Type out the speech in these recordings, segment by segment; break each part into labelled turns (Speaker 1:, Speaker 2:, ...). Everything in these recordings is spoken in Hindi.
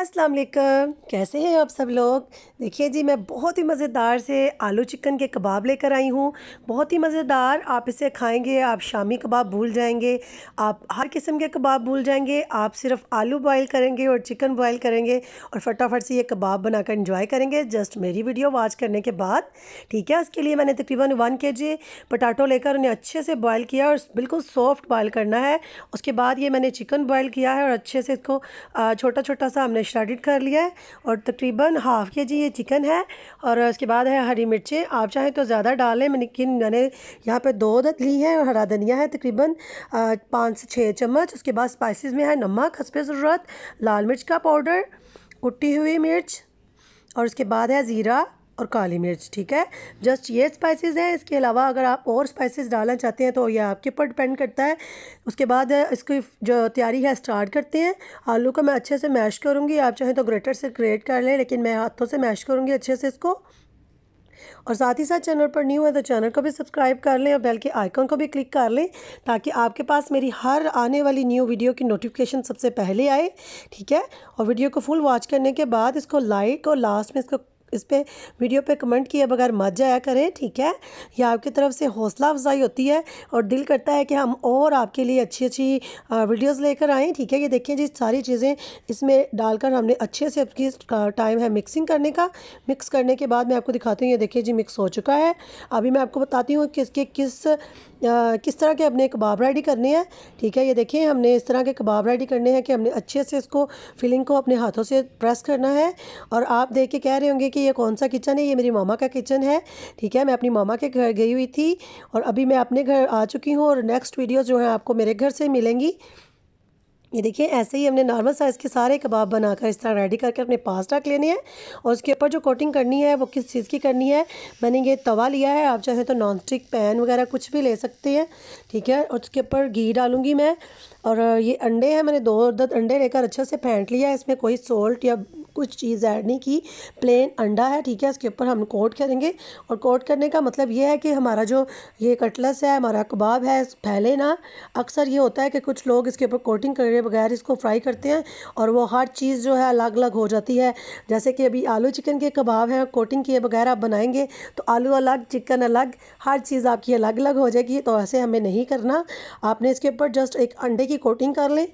Speaker 1: अस्सलाम वालेकुम कैसे हैं आप सब लोग देखिए जी मैं बहुत ही मज़ेदार से आलू चिकन के कबाब लेकर आई हूँ बहुत ही मज़ेदार आप इसे खाएंगे आप शामी कबाब भूल जाएंगे आप हर किस्म के कबाब भूल जाएंगे आप सिर्फ आलू बॉयल करेंगे और चिकन बॉयल करेंगे और फटाफट से ये कबाब बनाकर इंजॉय करेंगे जस्ट मेरी वीडियो वॉच करने के बाद ठीक है इसके लिए मैंने तकरीबन वन के जी पटाटो लेकर उन्हें अच्छे से बॉयल किया और बिल्कुल सॉफ्ट बॉयल करना है उसके बाद ये मैंने चिकन बॉयल किया है और अच्छे से इसको छोटा छोटा सा हमने श्रेडिड कर लिया है और तकरीबन हाफ़ के जी ये चिकन है और उसके बाद है हरी मिर्चें आप चाहें तो ज़्यादा डालें मैंने लेकिन मैंने यहाँ पे दो दत ली है और हरा धनिया है तकरीबन पाँच से छः चम्मच उसके बाद स्पाइसेस में है नमक हसब ज़रूरत लाल मिर्च का पाउडर कुटी हुई मिर्च और उसके बाद है ज़ीरा और काली मिर्च ठीक है जस्ट ये स्पाइसेस हैं इसके अलावा अगर आप और स्पाइसेस डालना चाहते हैं तो ये आपके ऊपर डिपेंड करता है उसके बाद इसकी जो तैयारी है स्टार्ट करते हैं आलू को मैं अच्छे से मैश करूँगी आप चाहें तो ग्रेटर से ग्रेट कर लें लेकिन मैं हाथों से मैश करूँगी अच्छे से इसको और साथ ही साथ चैनल पर न्यू है तो चैनल को भी सब्सक्राइब कर लें और बेल के आइकन को भी क्लिक कर लें ताकि आपके पास मेरी हर आने वाली न्यू वीडियो की नोटिफिकेशन सबसे पहले आए ठीक है और वीडियो को फुल वॉच करने के बाद इसको लाइक और लास्ट में इसको इस पर वीडियो पे कमेंट किए बगैर मत जाया करें ठीक है यह आपकी तरफ से हौसला अफजाई होती है और दिल करता है कि हम और आपके लिए अच्छी अच्छी वीडियोस लेकर आएँ ठीक है ये देखें जी सारी चीज़ें इसमें डालकर हमने अच्छे से आपकी टाइम है मिक्सिंग करने का मिक्स करने के बाद मैं आपको दिखाती हूँ ये देखिए जी मिक्स हो चुका है अभी मैं आपको बताती हूँ कि इसके किस आ, किस तरह के हमने कबाब रेडी करने हैं ठीक है ये देखिए हमने इस तरह के कबाब रेडी करने हैं कि हमने अच्छे से इसको फिलिंग को अपने हाथों से प्रेस करना है और आप देख के कह रहे होंगे कि ये कौन सा किचन है ये मेरी मामा का किचन है ठीक है मैं अपनी मामा के घर गई हुई थी और अभी मैं अपने घर आ चुकी हूँ और नेक्स्ट वीडियो जो है आपको मेरे घर से मिलेंगी ये देखिए ऐसे ही हमने नॉर्मल साइज़ के सारे कबाब बनाकर इस तरह रेडी करके अपने पास रख लेने हैं और उसके ऊपर जो कोटिंग करनी है वो किस चीज़ की करनी है मैंने ये तवा लिया है आप चाहे तो नॉन स्टिक पैन वगैरह कुछ भी ले सकते हैं ठीक है और उसके ऊपर घी डालूंगी मैं और ये अंडे हैं मैंने दो दस अंडे लेकर अच्छे से फेंट लिया है इसमें कोई सोल्ट या कुछ चीज़ ऐड नहीं की प्लेन अंडा है ठीक है इसके ऊपर हम कोट करेंगे और कोट करने का मतलब ये है कि हमारा जो ये कटलस है हमारा कबाब है फैले ना अक्सर ये होता है कि कुछ लोग इसके ऊपर कोटिंग करे बगैर इसको फ्राई करते हैं और वो हर चीज़ जो है अलग अलग हो जाती है जैसे कि अभी आलू चिकन के कबाब हैं कोटिंग किए बगैर आप बनाएंगे तो आलू अलग चिकन अलग हर चीज़ आपकी अलग अलग हो जाएगी तो ऐसे हमें नहीं करना आपने इसके ऊपर जस्ट एक अंडे की कोटिंग कर लें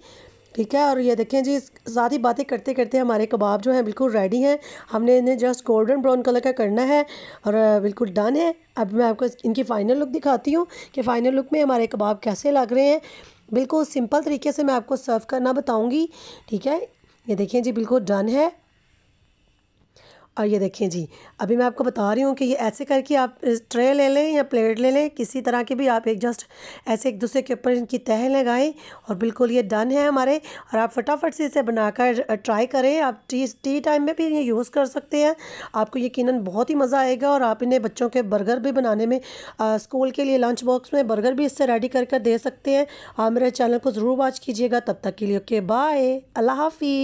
Speaker 1: ठीक है और ये देखें जी साथ ही बातें करते करते हमारे कबाब जो हैं बिल्कुल रेडी हैं हमने इन्हें जस्ट गोल्डन ब्राउन कलर का करना है और बिल्कुल डन है अब मैं आपको इनकी फ़ाइनल लुक दिखाती हूँ कि फ़ाइनल लुक में हमारे कबाब कैसे लग रहे हैं बिल्कुल सिंपल तरीके से मैं आपको सर्व करना बताऊँगी ठीक है ये देखें जी बिल्कुल डन है और ये देखें जी अभी मैं आपको बता रही हूँ कि ये ऐसे करके आप ट्रे ले लें या प्लेट ले लें किसी तरह के भी आप एक जस्ट ऐसे एक दूसरे के ऊपर इनकी तह लगाएं और बिल्कुल ये डन है हमारे और आप फटाफट से इसे बनाकर ट्राई करें आप टी टी टाइम में भी ये यूज़ कर सकते हैं आपको यकीन बहुत ही मज़ा आएगा और आप इन्हें बच्चों के बर्गर भी बनाने में स्कूल के लिए लंच बॉक्स में बर्गर भी इससे रेडी कर दे सकते हैं आप हाँ, मेरे चैनल को ज़रूर वॉच कीजिएगा तब तक के लिए ओके बाय अल्लाह हाफ़ी